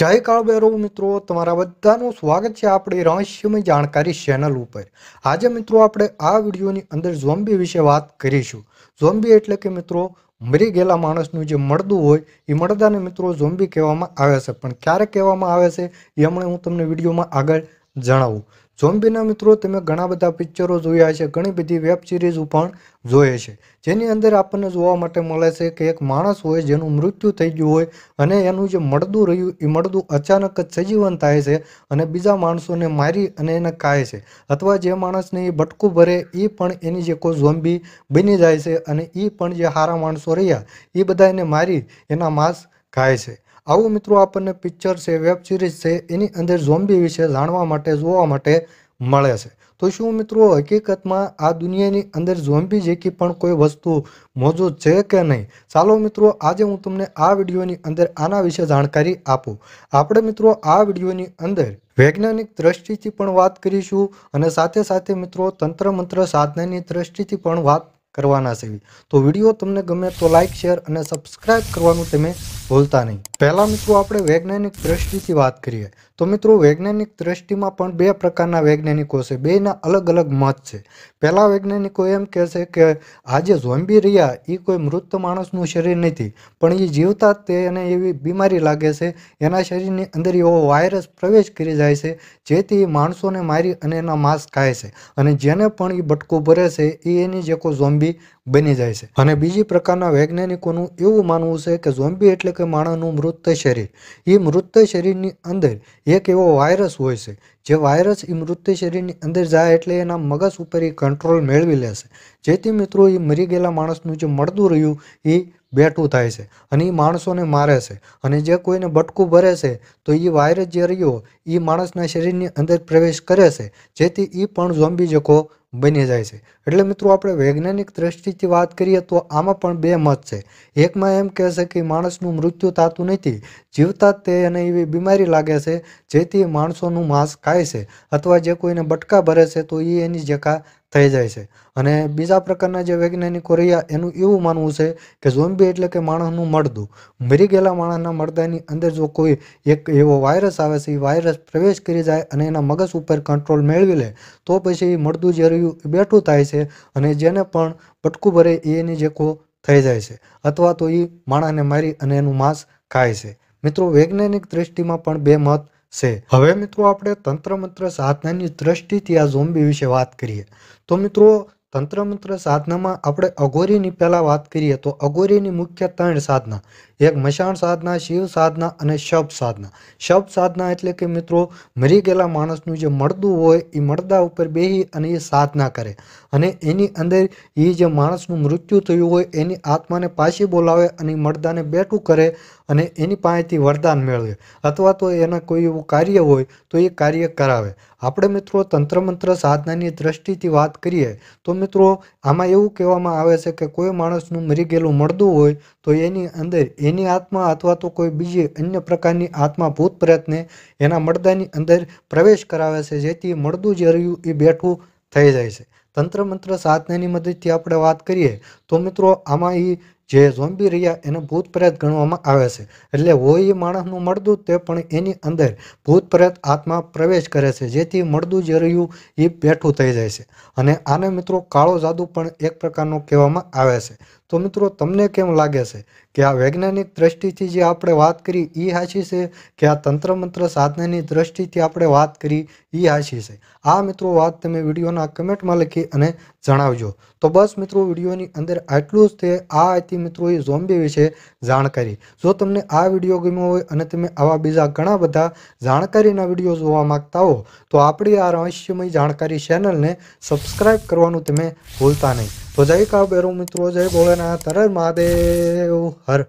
જય કાળભૈરવ મિત્રો તમારા બધાનું સ્વાગત છે આપણી રહસ્યમય જાણકારી ચેનલ ઉપર આજે મિત્રો આપણે આ વિડીયોની અંદર ઝોમ્બી વિશે વાત કરીશું ઝોમ્બી એટલે કે મિત્રો મરી ગયેલા માણસનું જે મળદું હોય એ મળદાને મિત્રો ઝોમ્બી કહેવામાં આવે છે પણ ક્યારે કહેવામાં આવે છે એ હમણાં હું તમને વિડીયોમાં આગળ જણાવું ઝોમ્બીના મિત્રો તમે ઘણા બધા પિક્ચરો જોયા છે ઘણી બધી વેબ સિરીઝ પણ જોઈએ છે જેની અંદર આપણને જોવા માટે મળે છે કે એક માણસ હોય જેનું મૃત્યુ થઈ ગયું હોય અને એનું જે મળદું રહ્યું એ મળદું અચાનક જ સજીવન થાય છે અને બીજા માણસોને મારી અને એને ખાય છે અથવા જે માણસને એ બટકું ભરે એ પણ એની જે કોઈ ઝોમ્બી બની જાય છે અને એ પણ જે સારા માણસો રહ્યા એ બધા એને મારી એના માંસ ખાય છે આવું મિત્રો આપણને પિક્ચર છે વેબ સિરીઝ છે એની અંદર ઝોમ્બી વિશે જાણવા માટે જોવા માટે મળે છે તો શું મિત્રો હકીકતમાં આ દુનિયાની અંદર ઝોમ્બી જેકી પણ કોઈ વસ્તુ મોજૂદ છે કે નહીં ચાલો મિત્રો આજે હું તમને આ વિડીયોની અંદર આના વિશે જાણકારી આપું આપણે મિત્રો આ વિડીયોની અંદર વૈજ્ઞાનિક દ્રષ્ટિથી પણ વાત કરીશું અને સાથે સાથે મિત્રો તંત્ર મંત્ર સાધનાની દ્રષ્ટિથી પણ વાત કરવાના છે તો વિડીયો તમને ગમે તો લાઇક શેર અને સબસ્ક્રાઇબ કરવાનું તમે ભૂલતા નહીં પહેલાં મિત્રો આપણે વૈજ્ઞાનિક દ્રષ્ટિથી વાત કરીએ તો મિત્રો વૈજ્ઞાનિક દ્રષ્ટિમાં પણ બે પ્રકારના વૈજ્ઞાનિકો છે બેના અલગ અલગ મત છે પહેલાં વૈજ્ઞાનિકો એમ કહે છે કે આજે ઝોમ્બી રહ્યા એ કોઈ મૃત માણસનું શરીર નથી પણ એ જીવતા તે એને એવી બીમારી લાગે છે એના શરીરની અંદર એવો વાયરસ પ્રવેશ કરી જાય છે જેથી માણસોને મારી અને એના માંસ ખાય છે અને જેને પણ એ બટકો ભરે છે એ એની જે કોઈ ઝોમ્બી ઝોમ્બી બની જાય છે અને બીજી પ્રકારના વૈજ્ઞાનિકોનું એવું માનવું છે કે ઝોમ્બી એટલે કે માણસનું મૃત શરીર એ મૃત શરીરની અંદર એક એવો વાયરસ હોય છે જે વાયરસ એ મૃત શરીરની અંદર જાય એટલે એના મગજ ઉપર એ કંટ્રોલ મેળવી લેશે જેથી મિત્રો એ મરી ગયેલા માણસનું જે મળતું રહ્યું એ બેઠું થાય છે અને એ માણસોને મારે છે અને જે કોઈને બટકું ભરે છે તો એ વાયરસ જે રહ્યો એ માણસના શરીરની અંદર પ્રવેશ કરે છે જેથી એ પણ ઝોમ્બી જખો બની જાય છે એટલે મિત્રો આપણે વૈજ્ઞાનિક દ્રષ્ટિથી વાત કરીએ તો આમાં પણ બે મત છે એકમાં એમ કહે છે કે માણસનું મૃત્યુ થતું નથી જીવતા તે એને એવી બીમારી લાગે છે જેથી માણસોનું માંસ ખાય છે અથવા જે કોઈને બટકા ભરે છે તો એ એની જકા થઈ જાય છે અને બીજા પ્રકારના જે વૈજ્ઞાનિકો રહ્યા એનું એવું માનવું છે કે ઝોમ્બી એટલે કે માણસનું મળદું મરી ગયેલા માણસના મળદાની અંદર જો કોઈ એક એવો વાયરસ આવે છે એ વાયરસ પ્રવેશ કરી જાય અને એના મગજ ઉપર કંટ્રોલ મેળવી લે તો પછી એ મળદું જે રહ્યું બેઠું થાય છે છે અને જેને પણ પટકું ભરે એની જેકો થઈ જાય છે અથવા તો એ માણાને મારી અને એનું માંસ ખાય છે મિત્રો વૈજ્ઞાનિક દ્રષ્ટિમાં પણ બે મત છે હવે મિત્રો આપણે તંત્ર મંત્ર સાધનાની દ્રષ્ટિથી આ ઝોમ્બી વિશે વાત કરીએ તો મિત્રો તંત્રમંત્ર સાધનામાં આપણે અઘોરીની પહેલાં વાત કરીએ તો અઘોરીની મુખ્ય ત્રણ સાધના એક મશાણ સાધના શિવ સાધના અને શબ સાધના શબ સાધના એટલે કે મિત્રો મરી ગયેલા માણસનું જે મળદું હોય એ મળદા ઉપર બેહી અને એ સાધના કરે અને એની અંદર એ જે માણસનું મૃત્યુ થયું હોય એની આત્માને પાછી બોલાવે અને એ મળદાને બેઠું કરે અને એની પાસેથી વરદાન મેળવે અથવા તો એના કોઈ એવું કાર્ય હોય તો એ કાર્ય કરાવે આપણે મિત્રો તંત્રમંત્ર સાધનાની દ્રષ્ટિથી વાત કરીએ તો મિત્રો આમાં એવું કહેવામાં આવે છે કે કોઈ માણસનું મરી ગયેલું મળતું હોય તો એની અંદર એની આત્મા અથવા તો કોઈ બીજી અન્ય પ્રકારની આત્મા ભૂત પ્રયત્ને એના મળદાની અંદર પ્રવેશ કરાવે છે જેથી મળદું જે રહ્યું એ બેઠું થઈ જાય છે તંત્ર મંત્ર સાધનાની મદદથી આપણે વાત કરીએ તો મિત્રો આમાં એ જે ઝોમ્બી રહ્યા એને ભૂત પ્રેત ગણવામાં આવે છે એટલે હોય એ માણસનું મળદું તે પણ એની અંદર ભૂત પ્રેત આત્મા પ્રવેશ કરે છે જેથી મળદું જે રહ્યું એ પેઠું થઈ જાય છે અને આને મિત્રો કાળો જાદુ પણ એક પ્રકારનો કહેવામાં આવે છે તો મિત્રો તમને કેમ લાગે છે કે આ વૈજ્ઞાનિક દ્રષ્ટિથી જે આપણે વાત કરી એ હાચી છે કે આ તંત્ર મંત્ર સાધનાની દ્રષ્ટિથી આપણે વાત કરી એ હાચી છે આ મિત્રો વાત તમે વિડીયોના કમેન્ટમાં લખી અને જણાવજો તો બસ મિત્રો વિડીયોની અંદર આટલું જ તે આ હતી મિત્રો એ ઝોમ્બી વિશે જાણકારી જો તમને આ વિડીયો ગમ્યો હોય અને તમે આવા બીજા ઘણા બધા જાણકારીના વિડીયો જોવા માગતા હો તો આપણી આ રહસ્યમય જાણકારી ચેનલને સબસ્ક્રાઈબ કરવાનું તમે ભૂલતા નહીં તો જય કાબેરો મિત્રો જય ભોલેનાથ હર મહાદેવ હર